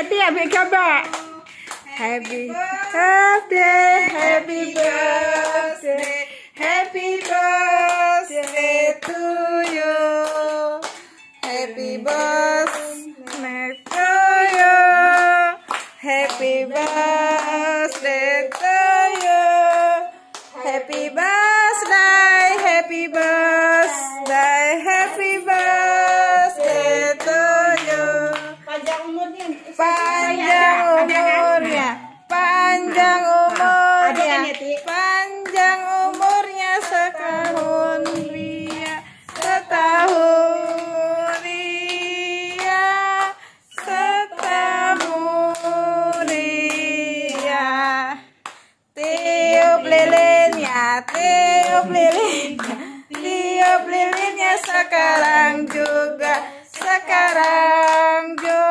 Happy happy Happy birthday, happy birthday, happy birthday to you. Happy birthday to you. Happy birthday. Kan? umurnya, nah. panjang nah. umurnya, kan, panjang umurnya setahun ria, setahun ria, setahun ria. Tiup lilinnya, tiup lilinnya, tiup lilinnya sekarang juga, sekarang juga.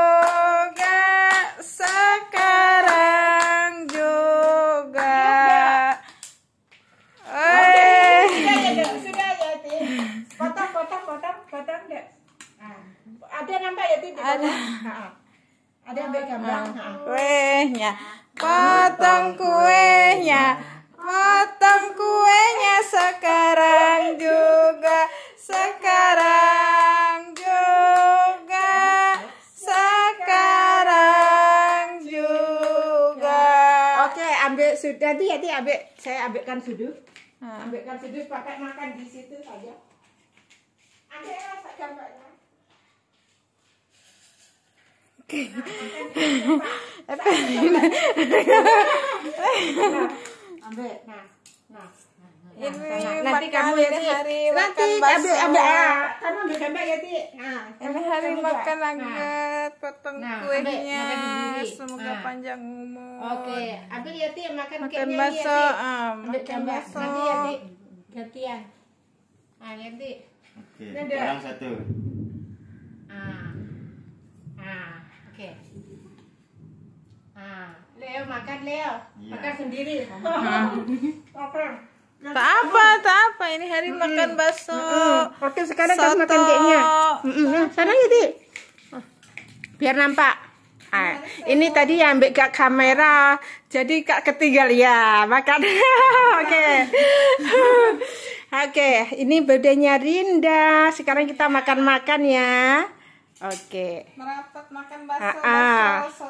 ada nampak ya titik ada ada yang ya, gambar kuenya potong kuenya potong kuenya sekarang juga sekarang juga sekarang juga oke ambil sudah nanti ya ambil saya ambilkan sudu ambilkan sudu pakai makan di situ saja yang rasa gambarnya Oke. Ambil. Nah, nah, nah, nanti kamu ya Ti nanti ambil ambil ah, kamu ambil ya Ti nah ini hari makan hangat potong nah, kuenya semoga panjang umur oke ambil ya Ti makan makan ya, bakso ah, Makan bakso. nanti ya Ti gantian ah ya Ti oke kurang satu ah Oke. Okay. Nah, Leo makan Leo. Iya. Makan sendiri. Oke. Tak apa, tak apa. Ini hari -hmm. makan bakso. -hmm. Oke, sekarang kita kamu makan kayaknya. sekarang -hmm. ya, Di. Biar nampak. Ah, ini tadi yang ambek kak kamera, jadi kak ketinggal ya makan. Oke, oke. Ini bedanya Rinda. Sekarang kita makan-makan ya. Oke. Okay. Merapat makan bakso. Ah, ah. bakso.